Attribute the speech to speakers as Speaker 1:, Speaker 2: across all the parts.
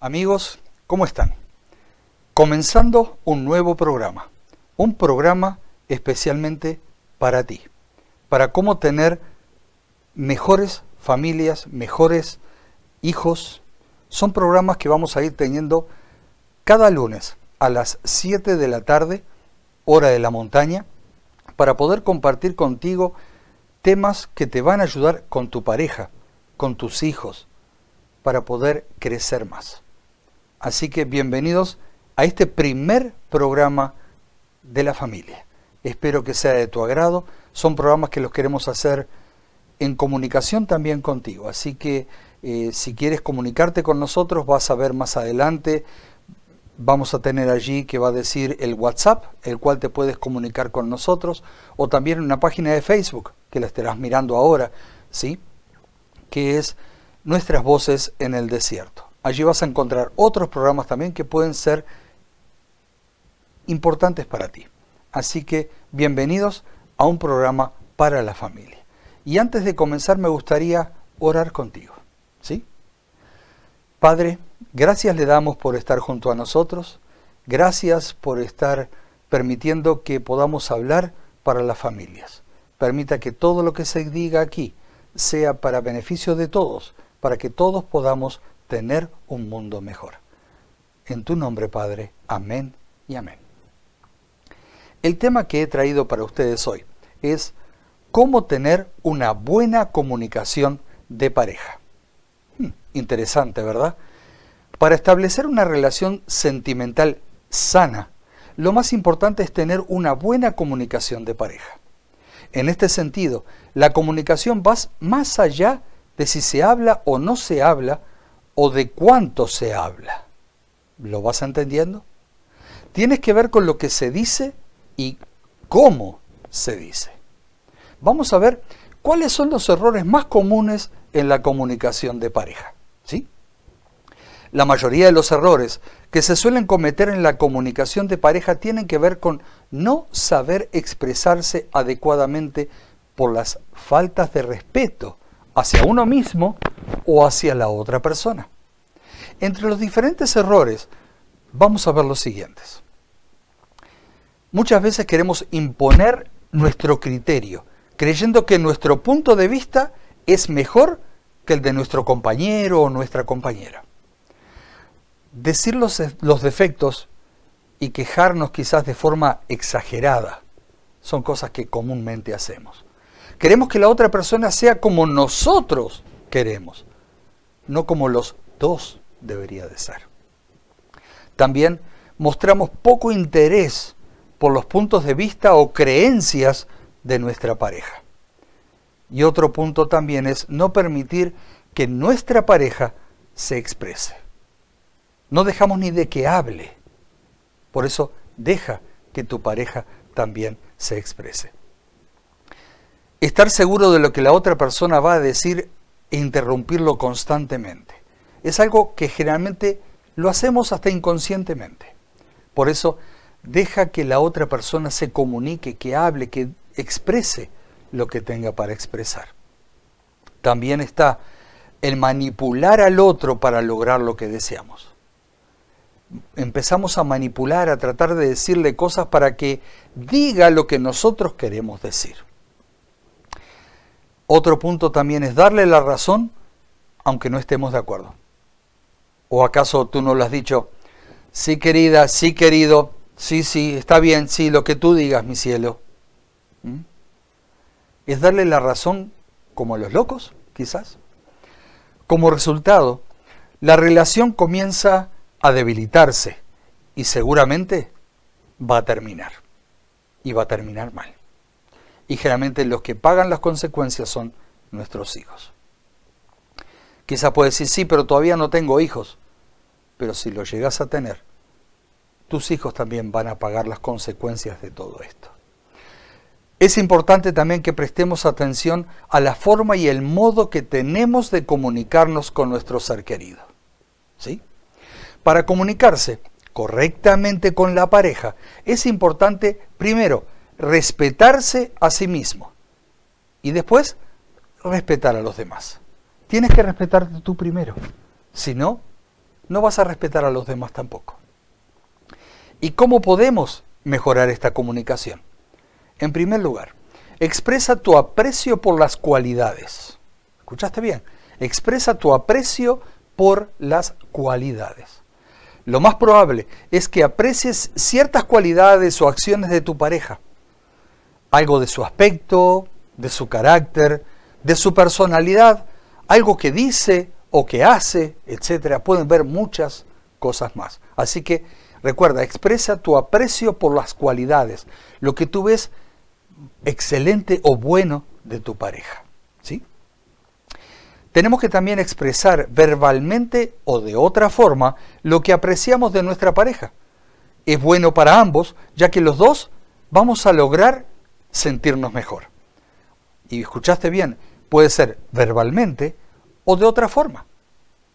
Speaker 1: Amigos, ¿cómo están? Comenzando un nuevo programa, un programa especialmente para ti, para cómo tener mejores familias, mejores hijos. Son programas que vamos a ir teniendo cada lunes a las 7 de la tarde, hora de la montaña, para poder compartir contigo temas que te van a ayudar con tu pareja, con tus hijos, para poder crecer más. Así que bienvenidos a este primer programa de la familia. Espero que sea de tu agrado. Son programas que los queremos hacer en comunicación también contigo. Así que eh, si quieres comunicarte con nosotros, vas a ver más adelante. Vamos a tener allí que va a decir el WhatsApp, el cual te puedes comunicar con nosotros, o también una página de Facebook, que la estarás mirando ahora, ¿sí? Que es Nuestras Voces en el Desierto. Allí vas a encontrar otros programas también que pueden ser importantes para ti. Así que bienvenidos a un programa para la familia. Y antes de comenzar me gustaría orar contigo. ¿Sí? Padre, gracias le damos por estar junto a nosotros. Gracias por estar permitiendo que podamos hablar para las familias. Permita que todo lo que se diga aquí sea para beneficio de todos, para que todos podamos tener un mundo mejor. En tu nombre, Padre. Amén y amén. El tema que he traído para ustedes hoy es cómo tener una buena comunicación de pareja. Hmm, interesante, ¿verdad? Para establecer una relación sentimental sana, lo más importante es tener una buena comunicación de pareja. En este sentido, la comunicación va más allá de si se habla o no se habla o de cuánto se habla. ¿Lo vas entendiendo? Tienes que ver con lo que se dice y cómo se dice. Vamos a ver cuáles son los errores más comunes en la comunicación de pareja. ¿Sí? La mayoría de los errores que se suelen cometer en la comunicación de pareja tienen que ver con no saber expresarse adecuadamente por las faltas de respeto hacia uno mismo o hacia la otra persona. Entre los diferentes errores vamos a ver los siguientes. Muchas veces queremos imponer nuestro criterio, creyendo que nuestro punto de vista es mejor que el de nuestro compañero o nuestra compañera. Decir los, defectos y quejarnos quizás de forma exagerada son cosas que comúnmente hacemos. Queremos que la otra persona sea como nosotros queremos, no como los dos debería de ser. También mostramos poco interés por los puntos de vista o creencias de nuestra pareja. Y otro punto también es no permitir que nuestra pareja se exprese. No dejamos ni de que hable. Por eso deja que tu pareja también se exprese estar seguro de lo que la otra persona va a decir e interrumpirlo constantemente. Es algo que generalmente lo hacemos hasta inconscientemente. Por eso, deja que la otra persona se comunique, que hable, que exprese lo que tenga para expresar. También está el manipular al otro para lograr lo que deseamos. Empezamos a manipular, a tratar de decirle cosas para que diga lo que nosotros queremos decir. Otro punto también es darle la razón aunque no estemos de acuerdo. ¿O acaso tú no lo has dicho? Sí, querida, sí, querido, sí, sí, está bien, sí, lo que tú digas, mi cielo. ¿Mm? Es darle la razón como a los locos, quizás. Como resultado, la relación comienza a debilitarse y seguramente va a terminar. Y va a terminar mal y generalmente los que pagan las consecuencias son nuestros hijos. Quizás puedes decir, sí, pero todavía no tengo hijos. Pero si lo llegas a tener, tus hijos también van a pagar las consecuencias de todo esto. Es importante también que prestemos atención a la forma y el modo que tenemos de comunicarnos con nuestro ser querido. ¿Sí? Para comunicarse correctamente con la pareja, es importante, primero, respetarse a sí mismo y después respetar a los demás. Tienes que respetarte tú primero, si no, no vas a respetar a los demás tampoco. ¿Y cómo podemos mejorar esta comunicación? En primer lugar, expresa tu aprecio por las cualidades. ¿Escuchaste bien? Expresa tu aprecio por las cualidades. Lo más probable es que aprecies ciertas cualidades o acciones de tu pareja algo de su aspecto, de su carácter, de su personalidad, algo que dice o que hace, etcétera. Pueden ver muchas cosas más. Así que recuerda, expresa tu aprecio por las cualidades, lo que tú ves excelente o bueno de tu pareja. ¿sí? Tenemos que también expresar verbalmente o de otra forma lo que apreciamos de nuestra pareja. Es bueno para ambos, ya que los dos vamos a lograr sentirnos mejor. Y escuchaste bien, puede ser verbalmente o de otra forma.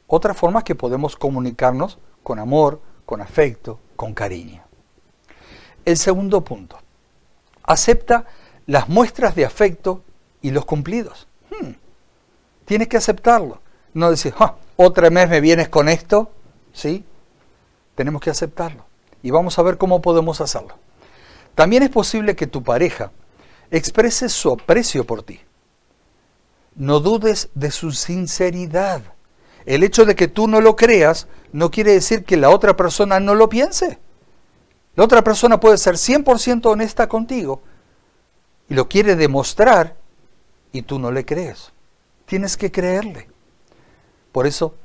Speaker 1: Otras formas que podemos comunicarnos con amor, con afecto, con cariño. El segundo punto, acepta las muestras de afecto y los cumplidos. Hmm. Tienes que aceptarlo. No decir, ah, otra vez me vienes con esto. ¿Sí? Tenemos que aceptarlo. Y vamos a ver cómo podemos hacerlo. También es posible que tu pareja exprese su aprecio por ti. No dudes de su sinceridad. El hecho de que tú no lo creas no quiere decir que la otra persona no lo piense. La otra persona puede ser 100% honesta contigo y lo quiere demostrar y tú no le crees. Tienes que creerle. Por eso,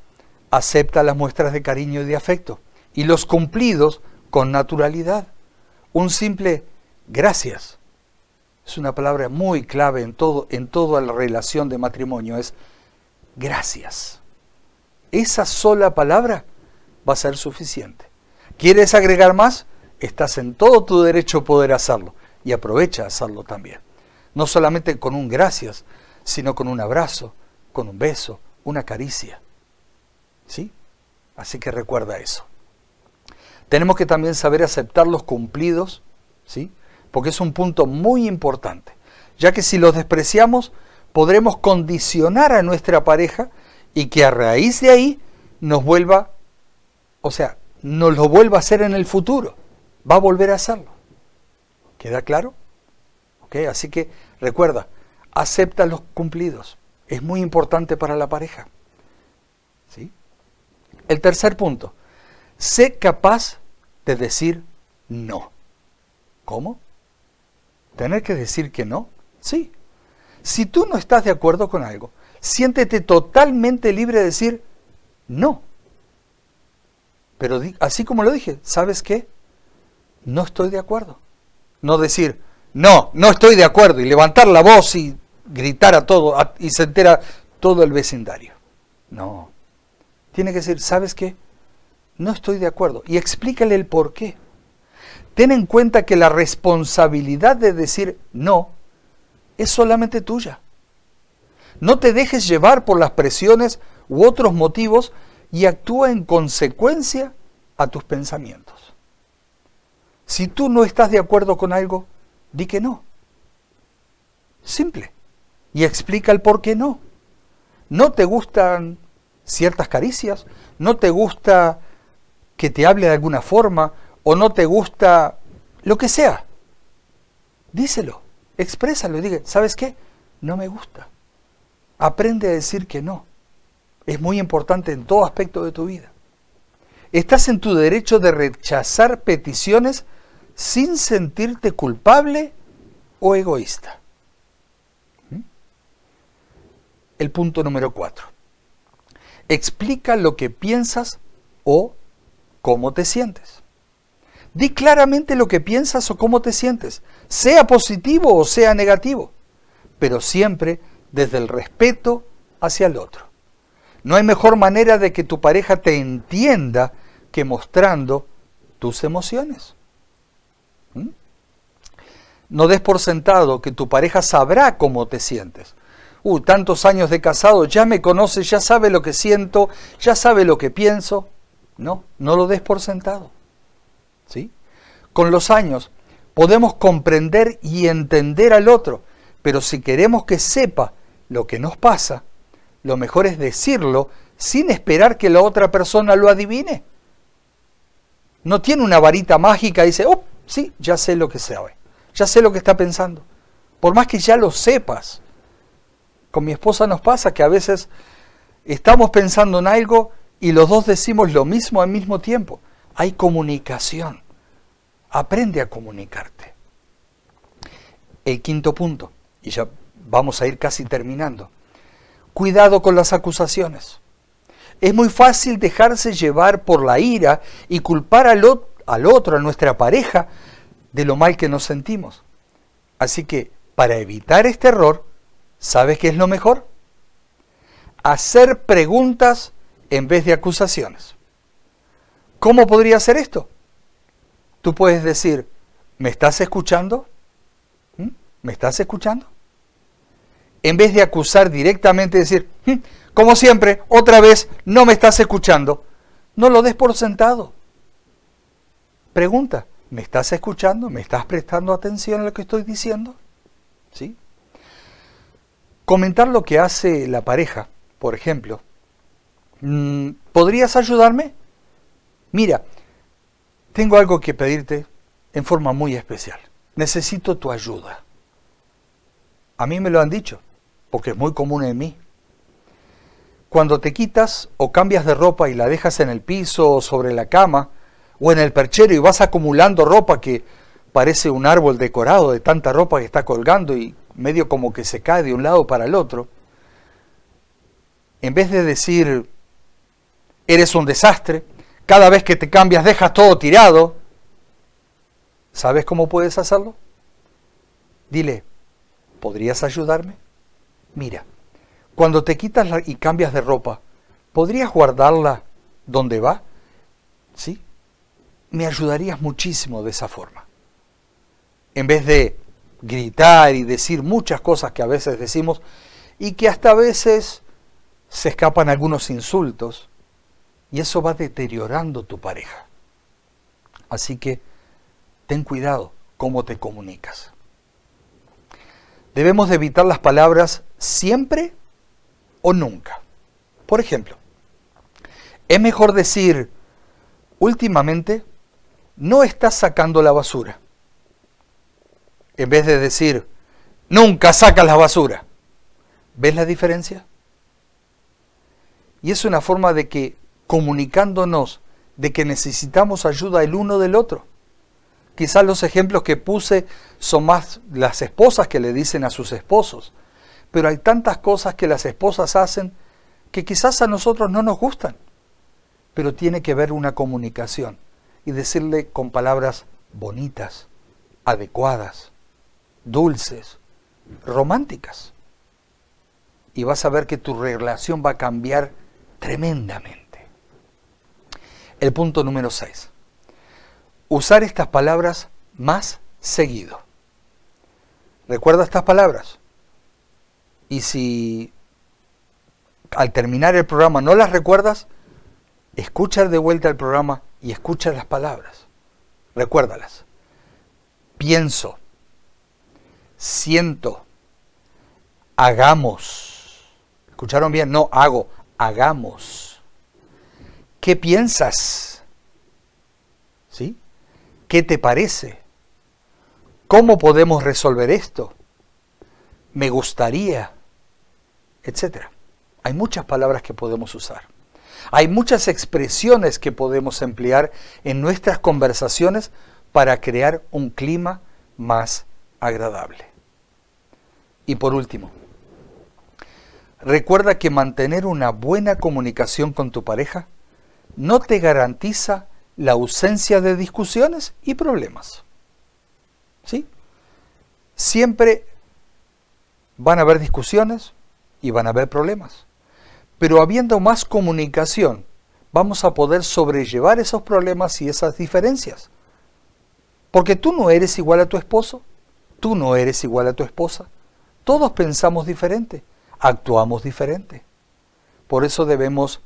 Speaker 1: acepta las muestras de cariño y de afecto y los cumplidos con naturalidad. Un simple gracias es una palabra muy clave en, todo, en toda la relación de matrimonio, es gracias. Esa sola palabra va a ser suficiente. ¿Quieres agregar más? Estás en todo tu derecho a poder hacerlo y aprovecha hacerlo también. No solamente con un gracias, sino con un abrazo, con un beso, una caricia. ¿Sí? Así que recuerda eso. Tenemos que también saber aceptar los cumplidos, ¿sí? porque es un punto muy importante, ya que si los despreciamos, podremos condicionar a nuestra pareja y que a raíz de ahí nos vuelva, o sea, nos lo vuelva a hacer en el futuro, va a volver a hacerlo. ¿Queda claro? Así que recuerda, acepta los cumplidos, es muy importante para la pareja. ¿Sí? El tercer punto, sé capaz de decir no. ¿Cómo? ¿Tener que decir que no? Sí. Si tú no estás de acuerdo con algo, siéntete totalmente libre de decir no. Pero así como lo dije, ¿sabes qué? No estoy de acuerdo. No decir, no, no estoy de acuerdo y levantar la voz y gritar a todo y se entera todo el vecindario. No. Tiene que decir, ¿sabes qué? No estoy de acuerdo. Y explícale el por qué. Ten en cuenta que la responsabilidad de decir no es solamente tuya. No te dejes llevar por las presiones u otros motivos y actúa en consecuencia a tus pensamientos. Si tú no estás de acuerdo con algo, di que no. Simple. Y explica el por qué no. No te gustan ciertas caricias, no te gusta que te hable de alguna forma, o no te gusta, lo que sea. Díselo, exprésalo, diga, ¿sabes qué? No me gusta. Aprende a decir que no. Es muy importante en todo aspecto de tu vida. Estás en tu derecho de rechazar peticiones sin sentirte culpable o egoísta. ¿Mm? El punto número cuatro. Explica lo que piensas o cómo te sientes. Di claramente lo que piensas o cómo te sientes, sea positivo o sea negativo, pero siempre desde el respeto hacia el otro. No hay mejor manera de que tu pareja te entienda que mostrando tus emociones. ¿Mm? No des por sentado que tu pareja sabrá cómo te sientes. Uh, tantos años de casado, ya me conoce, ya sabe lo que siento, ya sabe lo que pienso. No, no lo des por sentado. ¿sí? Con los años podemos comprender y entender al otro, pero si queremos que sepa lo que nos pasa, lo mejor es decirlo sin esperar que la otra persona lo adivine. No tiene una varita mágica y dice, oh, sí, ya sé lo que sabe, ya sé lo que está pensando. Por más que ya lo sepas, con mi esposa nos pasa que a veces estamos pensando en algo y los dos decimos lo mismo al mismo tiempo hay comunicación. Aprende a comunicarte. El quinto punto, y ya vamos a ir casi terminando. Cuidado con las acusaciones. Es muy fácil dejarse llevar por la ira y culpar al, al otro, a nuestra pareja, de lo mal que nos sentimos. Así que, para evitar este error, ¿sabes qué es lo mejor? Hacer preguntas en vez de acusaciones. ¿Cómo podría ser esto? Tú puedes decir, ¿me estás escuchando? ¿Mm? ¿Me estás escuchando? En vez de acusar directamente, decir, mm, como siempre, otra vez, no me estás escuchando. No lo des por sentado. Pregunta, ¿me estás escuchando? ¿Me estás prestando atención a lo que estoy diciendo? ¿Sí? Comentar lo que hace la pareja, por ejemplo. Mm, ¿Podrías ayudarme? Mira, tengo algo que pedirte en forma muy especial. Necesito tu ayuda. A mí me lo han dicho, porque es muy común en mí. Cuando te quitas o cambias de ropa y la dejas en el piso o sobre la cama o en el perchero y vas acumulando ropa que parece un árbol decorado de tanta ropa que está colgando y medio como que se cae de un lado para el otro, en vez de decir, eres un desastre, cada vez que te cambias dejas todo tirado, ¿sabes cómo puedes hacerlo? Dile, ¿podrías ayudarme? Mira, cuando te quitas y cambias de ropa, ¿podrías guardarla donde va? ¿Sí? Me ayudarías muchísimo de esa forma. En vez de gritar y decir muchas cosas que a veces decimos y que hasta a veces se escapan algunos insultos, y eso va deteriorando tu pareja. Así que ten cuidado cómo te comunicas. Debemos evitar las palabras siempre o nunca. Por ejemplo, es mejor decir, últimamente no estás sacando la basura. En vez de decir, nunca sacas la basura. ¿Ves la diferencia? Y es una forma de que comunicándonos de que necesitamos ayuda el uno del otro. Quizás los ejemplos que puse son más las esposas que le dicen a sus esposos, pero hay tantas cosas que las esposas hacen que quizás a nosotros no nos gustan, pero tiene que ver una comunicación y decirle con palabras bonitas, adecuadas, dulces, románticas. Y vas a ver que tu relación va a cambiar tremendamente el punto número 6. Usar estas palabras más seguido. Recuerda estas palabras. Y si al terminar el programa no las recuerdas, escucha de vuelta el programa y escucha las palabras. Recuérdalas. Pienso. Siento. Hagamos. ¿Escucharon bien? No, hago. Hagamos ¿Qué piensas? ¿Sí? ¿Qué te parece? ¿Cómo podemos resolver esto? Me gustaría, etcétera. Hay muchas palabras que podemos usar. Hay muchas expresiones que podemos emplear en nuestras conversaciones para crear un clima más agradable. Y por último, recuerda que mantener una buena comunicación con tu pareja no te garantiza la ausencia de discusiones y problemas. ¿Sí? Siempre van a haber discusiones y van a haber problemas. Pero habiendo más comunicación, vamos a poder sobrellevar esos problemas y esas diferencias. Porque tú no eres igual a tu esposo, tú no eres igual a tu esposa. Todos pensamos diferente, actuamos diferente. Por eso debemos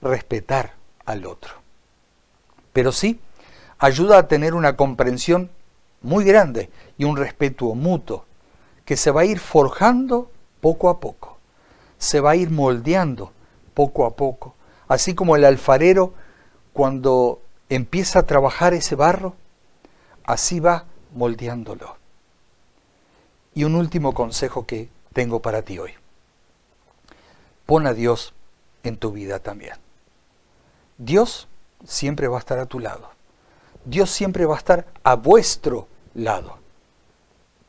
Speaker 1: respetar al otro. Pero sí, ayuda a tener una comprensión muy grande y un respeto mutuo que se va a ir forjando poco a poco, se va a ir moldeando poco a poco, así como el alfarero cuando empieza a trabajar ese barro, así va moldeándolo. Y un último consejo que tengo para ti hoy. Pon a Dios en tu vida también. Dios siempre va a estar a tu lado. Dios siempre va a estar a vuestro lado.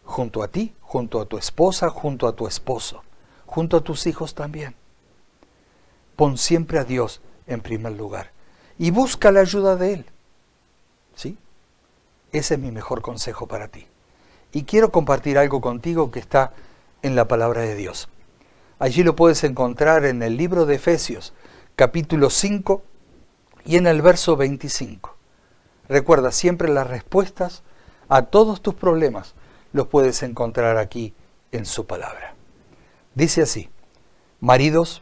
Speaker 1: Junto a ti, junto a tu esposa, junto a tu esposo, junto a tus hijos también. Pon siempre a Dios en primer lugar y busca la ayuda de Él. ¿Sí? Ese es mi mejor consejo para ti. Y quiero compartir algo contigo que está en la palabra de Dios. Allí lo puedes encontrar en el libro de Efesios, capítulo 5, y en el verso 25. Recuerda, siempre las respuestas a todos tus problemas los puedes encontrar aquí en su palabra. Dice así, maridos,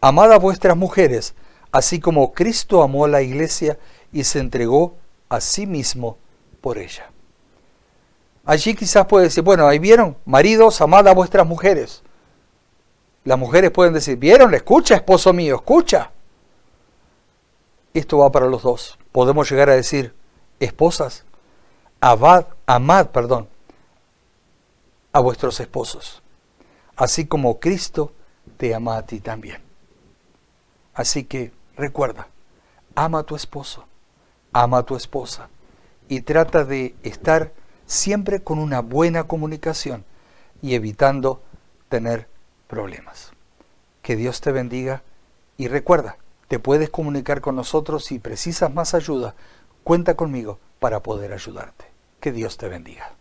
Speaker 1: amad a vuestras mujeres, así como Cristo amó a la iglesia y se entregó a sí mismo por ella. Allí quizás puede decir, bueno, ahí vieron, maridos, amad a vuestras mujeres. Las mujeres pueden decir, vieron, escucha, esposo mío, escucha esto va para los dos. Podemos llegar a decir, esposas, abad, amad, perdón, a vuestros esposos, así como Cristo te ama a ti también. Así que recuerda, ama a tu esposo, ama a tu esposa y trata de estar siempre con una buena comunicación y evitando tener problemas. Que Dios te bendiga y recuerda, te puedes comunicar con nosotros si precisas más ayuda. Cuenta conmigo para poder ayudarte. Que Dios te bendiga.